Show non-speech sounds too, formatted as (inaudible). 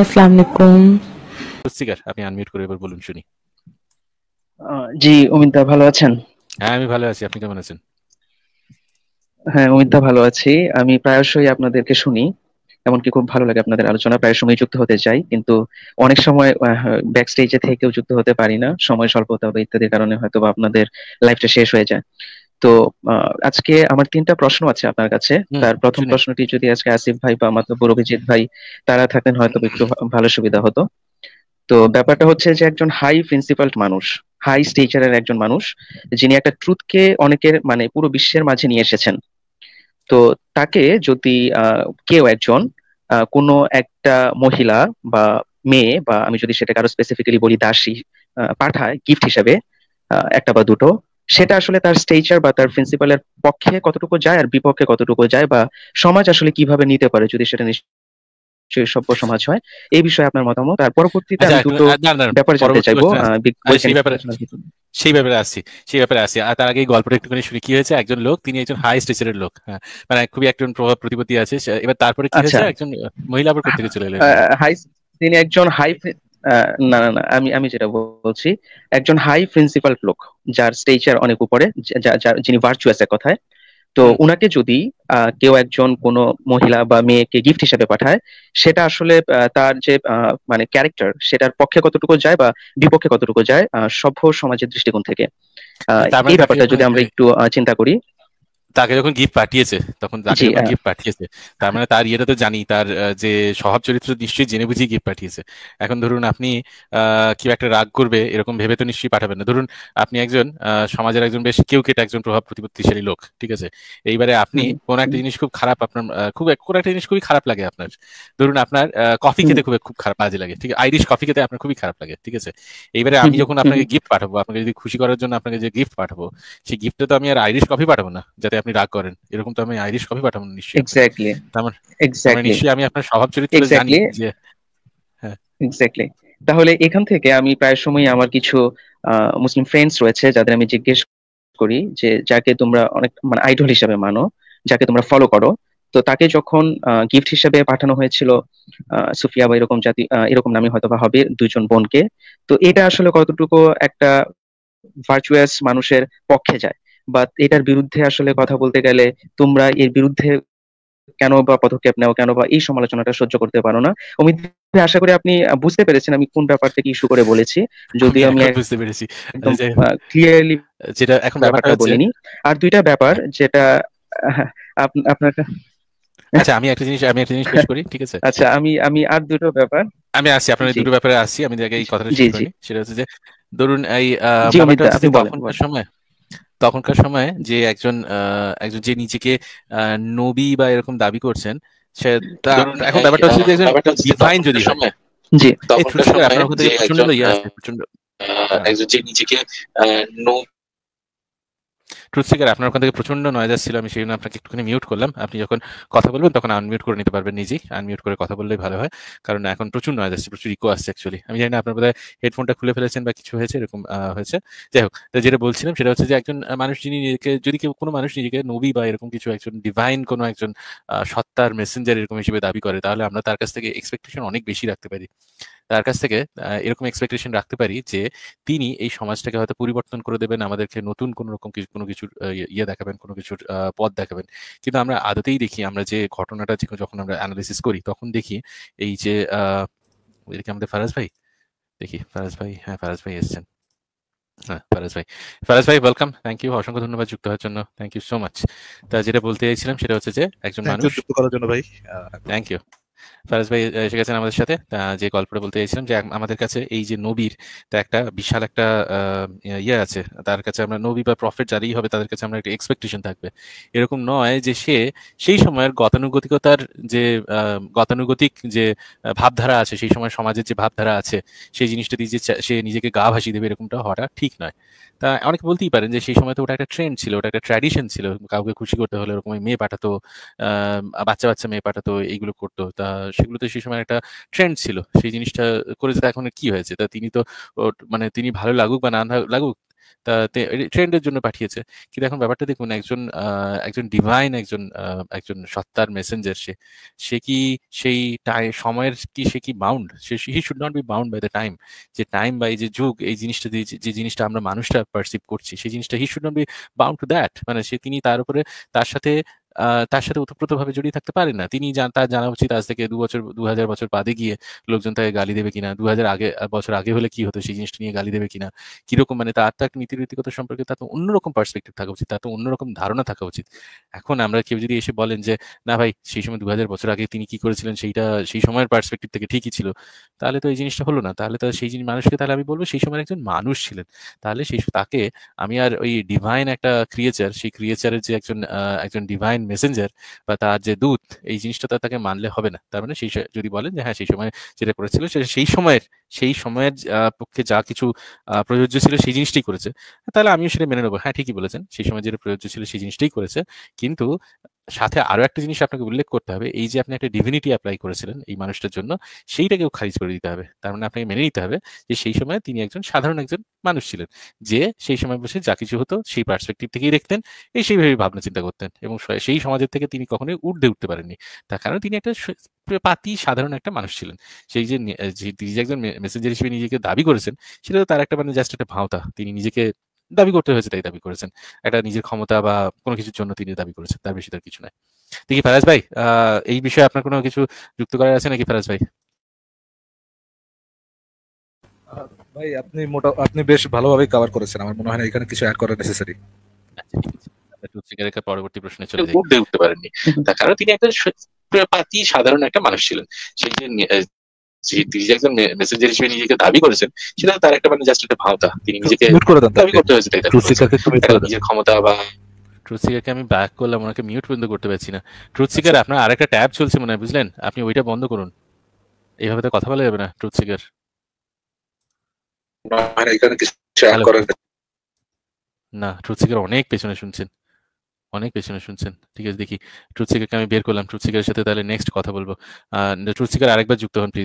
আসসালামু আলাইকুম সিগার আপনি আনমিউট করে এবার বলুন শুনি জি অমিতা ভালো আছেন হ্যাঁ আমি ভালো আছি আপনি কেমন আছেন হ্যাঁ অমিতা ভালো আছি আমি প্রায়শই আপনাদেরকে শুনি এমনকি খুব ভালো লাগে আপনাদের আলোচনা প্রায় সময় যুক্ত হতে চাই কিন্তু অনেক সময় ব্যাক স্টেজে থেকেও যুক্ত হতে পারি না সময় স্বল্পতা বা ইত্যাদির কারণে হয়তো বা আপনাদের লাইফটা শেষ হয়ে যায় তো আজকে আমার তিনটা প্রশ্ন আছে আপনার কাছে তার প্রথম প্রশ্নটি যদি আজকে আসিফ ভাই বা মাতবর বুরভিজিৎ ভাই তারা থাকেন হয়তো একটু ভালো সুবিধা হতো তো ব্যাপারটা হচ্ছে যে একজন হাই প্রিন্সিপাল মানুষ হাই স্টেচারের একজন মানুষ যিনি একটা ট্রুথকে অনেকের মানে পুরো বিশ্বের মাঝে নিয়ে এসেছেন তো তাকে যদি কেউ একজন কোনো একটা মহিলা বা মেয়ে বা আমি যদি সেটাকে আরো স্পেসিফিক্যালি বলি দাসী পাঠায় গিফট হিসাবে একটা বা দুটো সেটা আসলে তার স্টেচার বা তার প্রিন্সিপালের পক্ষে কতটুকু যায় আর বিপক্ষে কতটুকু যায় বা সমাজ আসলে কিভাবে নিতে পারে যদি সেটা সভ্য সমাজ হয় এই বিষয়ে আপনার মতামত আর পরবর্তীতে আমি আচ্ছা, দুটো ব্যাপার জানতে চাইবো সেই ব্যাপারে আসি সেই ব্যাপারে আসি আর তার আগে গল্পটা একটুখানি শুনে কি হয়েছে একজন লোক তিনি একজন হাই স্টেচারের লোক হ্যাঁ। মানে খুবই একজন প্রভাব প্রতিপত্তি আছে এবার তারপরে কি আচ্ছা। হয়েছে একজন মহিলা আবার করতে চলে এলেন হাই তিনি একজন হাই না না না আমি আমি যেটা বলছি একজন হাই প্রিন্সিপাল লোক যার স্টেচার অনেক উপরে যিনি ভার্চুয়াস এক কথায় তো উনাকে যদি কেউ একজন কোনো মহিলা বা মেয়েকে গিফট হিসেবে পাঠায় সেটা আসলে তার যে মানে ক্যারেক্টার সেটার পক্ষে কতটুকু যায় বা বিপক্ষে কতটুকু যায় সভ্য সমাজের দৃষ্টিকোণ থেকে মানে এই ব্যাপারটা যদি মানে আমরা একটু চিন্তা করি তাকে যখন গিফট পাঠিয়েছে তখন তাকে গিফট হ্যাঁ। পাঠিয়েছে তার মানে তার ইয়েটা তো জানি তার যে স্বভাব চরিত্র নিশ্চয়ই জেনে বুঝিয়ে গিফট পাঠিয়েছে এখন ধরুন আপনি কেউ একটা রাগ করবে এরকম ভেবে তো নিশ্চয়ই পাঠাবেন না ধরুন আপনি একজন সমাজের একজন বেশ কেউ কেটে একজন প্রভাব প্রতিপত্তিশালী লোক ঠিক আছে এইবারে আপনি কোন একটা জিনিস খুব খারাপ আপনার খুব কোন একটা জিনিস খুবই খারাপ লাগে আপনার ধরুন আপনার কফি খেতে খুব খুব খারাপ বাজে লাগে ঠিক আইরিশ কফি খেতে আপনার খুবই খারাপ লাগে ঠিক আছে এইবারে আমি যখন আপনাকে গিফট পাঠাবো আপনাকে যদি খুশি করার জন্য আপনাকে যে গিফট পাঠাবো সেই গিফটটা তো আমি আর আইরিশ কফি পাঠাবো না যাতে আপনি রাগ করেন এরকম তো আমি আইরিশ কপি পাঠাবো নিশ্চয়ই এক্স্যাক্টলি আমার এক্স্যাক্টলি নিশ্চয়ই আমি আপনার স্বভাব চরিত্র জানি যে হ্যাঁ এক্স্যাক্টলি তাহলে এখান থেকে আমি প্রায় সময় আমার কিছু মুসলিম ফ্রেন্ডস রয়েছে যাদের আমি জিজ্ঞেস করি যে যাকে তোমরা অনেক মানে আইডল হিসাবে মানো যাকে তোমরা ফলো করো তো তাকে যখন গিফট হিসেবে পাঠানো হয়েছিল সুফিয়া বা এরকম জাতি এরকম নামে হয়তো বা হবে দুজন বোনকে তো এটা আসলে কতটুকু একটা ভার্চুয়াস মানুষের পক্ষে যায় বা এটার বিরুদ্ধে আসলে কথা বলতে গেলে তোমরা এর বিরুদ্ধে কেন বা পদক্ষেপ নেও কেন বা এই সমালোচনাটা সহ্য করতে পারো না অমিত আশা করি আপনি বুঝতে পেরেছেন আমি কোন ব্যাপারটা থেকে ইস্যু করে বলেছি যদি হ্যাঁ, আমি বুঝতে পেরেছি ক্লিয়ারলি যেটা এখন ব্যাপারটা বলিনি আর দুইটা ব্যাপার যেটা আপনার আচ্ছা আমি একটা জিনিস আমি একটা জিনিস শেষ করি ঠিক আছে আচ্ছা আমি আমি আর দুটো ব্যাপার আমি আসি আপনার দুটো ব্যাপারে আসি আমি আগে এই কথাটা শেষ করি সেটা হচ্ছে যে ধরুন এই সময় তখনকার সময়ে যে একজন একজন যে নিজেকে নবী বা এরকম দাবি করছেন সে এখন ব্যাপারটা হচ্ছে একজন ডিভাইন যদি প্রচন্ড একজন যে নিজেকে ট্রুথ সিকার আপনার ওখান থেকে প্রচন্ড নয়েজ আসছিল আমি সেই জন্য আপনাকে একটুখানি মিউট করলাম আপনি যখন কথা বলবেন তখন আনমিউট করে নিতে পারবেন নিজেই আনমিউট করে কথা বললেই ভালো হয় কারণ এখন প্রচুর নয়েজ আসছে প্রচুর ইকো আসছে অ্যাকচুয়ালি আমি জানি না আপনার বোধহয় হেডফোনটা খুলে ফেলেছেন বা কিছু হয়েছে এরকম হয়েছে যাই হোক যেটা বলছিলাম সেটা হচ্ছে যে একজন মানুষ যিনি নিজেকে যদি কেউ কোনো মানুষ নিজেকে নবী বা এরকম কিছু একজন ডিভাইন কোনো একজন সত্তার মেসেঞ্জার এরকম হিসেবে দাবি করে তাহলে আমরা তার কাছ থেকে এক্সপেকটেশন অনেক বেশি রাখতে পারি তার কাছ থেকে এরকম এক্সপেকটেশন রাখতে পারি যে তিনি এই সমাজটাকে হয়তো পরিবর্তন করে দেবেন আমাদেরকে নতুন কোনো রকম কিছু কোনো কিছু কিছুর ইয়ে, ইয়ে দেখাবেন কোনো কিছুর পথ দেখাবেন কিন্তু আমরা আদতেই দেখি আমরা যে ঘটনাটা যখন আমরা অ্যানালিসিস করি তখন দেখি এই যে আহ আমাদের ফারাজ ভাই দেখি ফারাজ ভাই হ্যাঁ ফারাজ ভাই এসছেন হ্যাঁ ফারাজ ভাই ফারাজ ভাই ওয়েলকাম থ্যাংক ইউ অসংখ্য ধন্যবাদ যুক্ত হওয়ার জন্য থ্যাংক ইউ সো মাচ তা যেটা বলতে চাইছিলাম সেটা হচ্ছে যে একজন মানুষ যুক্ত করার জন্য ভাই থ্যাংক ইউ ফারাজ ভাই এসে গেছেন আমাদের সাথে যে গল্পটা বলতে চাইছিলাম যে আমাদের কাছে এই যে নবীর তা একটা বিশাল একটা ইয়ে আছে তার কাছে আমরা নবী বা প্রফিট যারই হবে তাদের কাছে আমরা একটা এক্সপেকটেশন থাকবে এরকম নয় যে সে সেই সময়ের গতানুগতিকতার যে গতানুগতিক যে ভাবধারা আছে সেই সময় সমাজের যে ভাবধারা আছে সেই জিনিসটা দিয়ে যে সে নিজেকে গা ভাসিয়ে দেবে এরকমটা হওয়াটা ঠিক নয় তা অনেকে বলতেই পারেন যে সেই সময় তো ওটা একটা ট্রেন্ড ছিল ওটা একটা ট্র্যাডিশন ছিল কাউকে খুশি করতে হলে ওরকম মেয়ে পাঠাতো বাচ্চা বাচ্চা মেয়ে পাঠাতো এইগুলো করতো তা সেগুলোতে সেই সময় একটা ট্রেন্ড ছিল সেই জিনিসটা করেছে তা এখন কি হয়েছে তা তিনি তো মানে তিনি ভালো লাগুক বা না লাগুক তা ট্রেন্ডের জন্য পাঠিয়েছে কিন্তু এখন ব্যাপারটা দেখুন একজন একজন ডিভাইন একজন একজন সত্তার মেসেঞ্জার সে সে কি সেই টাই সময়ের কি সে কি বাউন্ড সে he should not be bound by the time যে টাইম বা এই যে যুগ এই জিনিসটা দিয়ে যে জিনিসটা আমরা মানুষটা পারসিভ করছি সেই জিনিসটা he should not be bound to that মানে সে তিনি তার উপরে তার সাথে তার সাথে ওতপ্রোতভাবে জড়িয়ে থাকতে পারে না তিনি তার জানা উচিত আজ থেকে দু বছর দু হাজার বছর বাদে গিয়ে লোকজন তাকে গালি দেবে কিনা দু হাজার আগে বছর আগে হলে কি হতো সেই জিনিসটা নিয়ে গালি দেবে কিনা কিরকম মানে তার তো একটা নীতিরীতিকতা সম্পর্কে তার তো অন্যরকম পার্সপেক্টিভ থাকা উচিত তার তো অন্যরকম ধারণা থাকা উচিত এখন আমরা কেউ যদি এসে বলেন যে না ভাই সেই সময় দু হাজার বছর আগে তিনি কি করেছিলেন সেইটা সেই সময়ের পার্সপেক্টিভ থেকে ঠিকই ছিল তাহলে তো এই জিনিসটা হলো না তাহলে তো সেই জিনিস মানুষকে তাহলে আমি বলবো সেই সময় একজন মানুষ ছিলেন তাহলে সেই তাকে আমি আর ওই ডিভাইন একটা ক্রিয়েচার সেই ক্রিয়েচারের যে একজন একজন ডিভাইন মেসেঞ্জার বা তার যে দূত এই জিনিসটা তাকে মানলে হবে না তার মানে সেই যদি বলেন যে হ্যাঁ সেই সময় যেটা করেছিল সেই সময়ের সেই সময়ের পক্ষে যা কিছু প্রযোজ্য ছিল সেই জিনিসটাই করেছে তাহলে আমিও সেটা মেনে নেবো হ্যাঁ ঠিকই বলেছেন সেই সময় যেটা প্রযোজ্য ছিল সেই জিনিসটাই করেছে কিন্তু সাথে আরো একটা জিনিস আপনাকে উল্লেখ করতে হবে এই যে আপনি একটা ডিভিনিটি অ্যাপ্লাই করেছিলেন এই মানুষটার জন্য সেইটাকেও খারিজ করে দিতে হবে তার মানে আপনাকে মেনে নিতে হবে যে সেই সময় তিনি একজন সাধারণ একজন মানুষ ছিলেন যে সেই সময় বসে যা কিছু হতো সেই পার্সপেক্টিভ থেকেই দেখতেন এই সেইভাবে ভাবনা চিন্তা করতেন এবং সেই সমাজের থেকে তিনি কখনোই উর্ধে উঠতে পারেননি তার কারণ তিনি একটা পাতি সাধারণ একটা মানুষ ছিলেন সেই যে তিনি যে একজন মেসেঞ্জার হিসেবে নিজেকে দাবি করেছেন সেটা তার একটা মানে জাস্ট একটা ভাওতা তিনি নিজেকে দাবি করতে হয়েছে তাই দাবি করেছেন একটা নিজের ক্ষমতা বা কোনো কিছুর জন্য তিনি দাবি করেছেন তার বেশি তার কিছু নাই দেখি ফারাজ ভাই এই বিষয়ে আপনার কোনো কিছু যুক্ত করার আছে নাকি ফারাজ ভাই ভাই আপনি মোটা আপনি বেশ ভালোভাবে কভার করেছেন আমার মনে হয় না এখানে কিছু অ্যাড করা আচ্ছা, নেসেসারি পরবর্তী প্রশ্নে চলে উঠতে পারেননি (laughs) তার কারণ তিনি একটা সাধারণ একটা মানুষ ছিলেন সেই যে তিনি একজন মেসেঞ্জার হিসেবে নিজেকে দাবি করেছেন সেটা তার একটা মানে জাস্ট একটা তিনি নিজেকে দাবি করতে হয়েছে নিজের ক্ষমতা বা ট্রুথসিকারকে আমি ব্যাক করলাম ওনাকে মিউট পর্যন্ত করতে পারছি না ট্রুথসিকার আচ্ছা। আপনার ট্যাব চলছে মনে হয় বুঝলেন আপনি ওইটা বন্ধ করুন এইভাবে তো কথা বলা যাবে না ট্রুথসিকার না ট্রুথসিকার অনেক পেছনে শুনছেন অনেক পেছনে শুনছেন ঠিক আছে দেখি ট্রুথসিকারকে আমি বের করলাম ট্রুথসিকারের সাথে তাহলে নেক্সট কথা বলবো ট্রুথসিকার আরেকবার যুক্ত হন প্লিজ